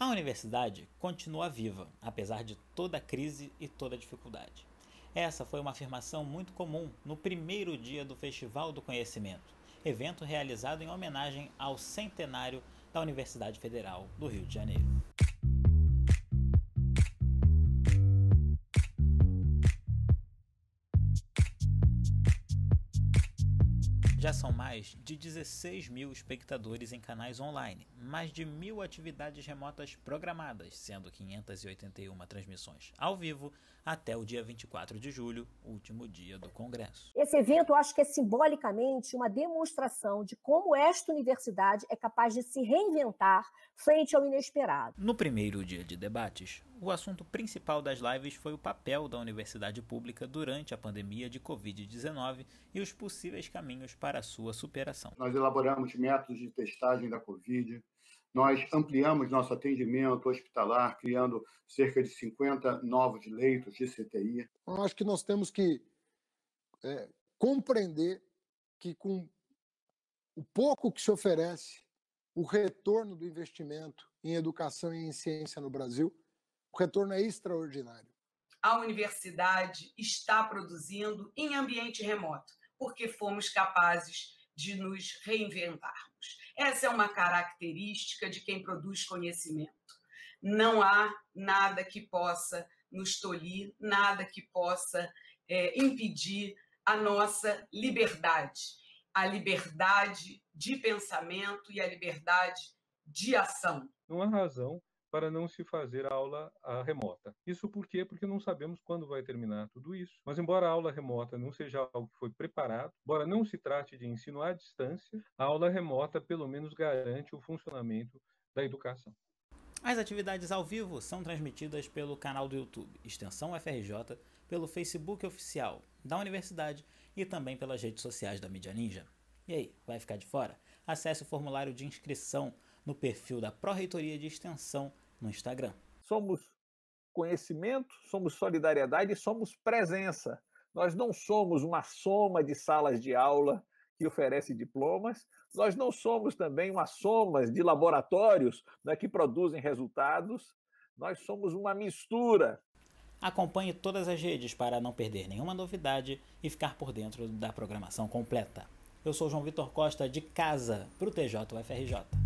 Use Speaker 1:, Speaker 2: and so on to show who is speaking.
Speaker 1: A universidade continua viva, apesar de toda a crise e toda a dificuldade. Essa foi uma afirmação muito comum no primeiro dia do Festival do Conhecimento, evento realizado em homenagem ao centenário da Universidade Federal do Rio de Janeiro. Já são mais de 16 mil espectadores em canais online, mais de mil atividades remotas programadas, sendo 581 transmissões ao vivo até o dia 24 de julho, último dia do Congresso.
Speaker 2: Esse evento acho que é simbolicamente uma demonstração de como esta universidade é capaz de se reinventar frente ao inesperado.
Speaker 1: No primeiro dia de debates, o assunto principal das lives foi o papel da universidade pública durante a pandemia de Covid-19 e os possíveis caminhos para sua superação. Nós
Speaker 3: elaboramos métodos de testagem da Covid, nós ampliamos nosso atendimento hospitalar, criando cerca de 50 novos leitos de CTI. Eu então, acho que nós temos que é, compreender que, com o pouco que se oferece, o retorno do investimento em educação e em ciência no Brasil o retorno é extraordinário.
Speaker 2: A universidade está produzindo em ambiente remoto, porque fomos capazes de nos reinventarmos. Essa é uma característica de quem produz conhecimento. Não há nada que possa nos tolir, nada que possa é, impedir a nossa liberdade, a liberdade de pensamento e a liberdade de ação. Não há
Speaker 4: razão para não se fazer aula remota. Isso por quê? Porque não sabemos quando vai terminar tudo isso. Mas, embora a aula remota não seja algo que foi preparado, embora não se trate de ensino
Speaker 1: à distância, a aula remota pelo menos garante o funcionamento da educação. As atividades ao vivo são transmitidas pelo canal do YouTube Extensão FRJ, pelo Facebook oficial da universidade e também pelas redes sociais da Mídia Ninja. E aí, vai ficar de fora? Acesse o formulário de inscrição no perfil da Pró-Reitoria de Extensão no Instagram. Somos conhecimento, somos solidariedade e
Speaker 4: somos presença. Nós não somos uma soma de salas de aula que oferece diplomas, nós não somos também uma soma de laboratórios né, que produzem resultados, nós somos uma mistura.
Speaker 1: Acompanhe todas as redes para não perder nenhuma novidade e ficar por dentro da programação completa. Eu sou João Vitor Costa, de casa, para o TJ UFRJ.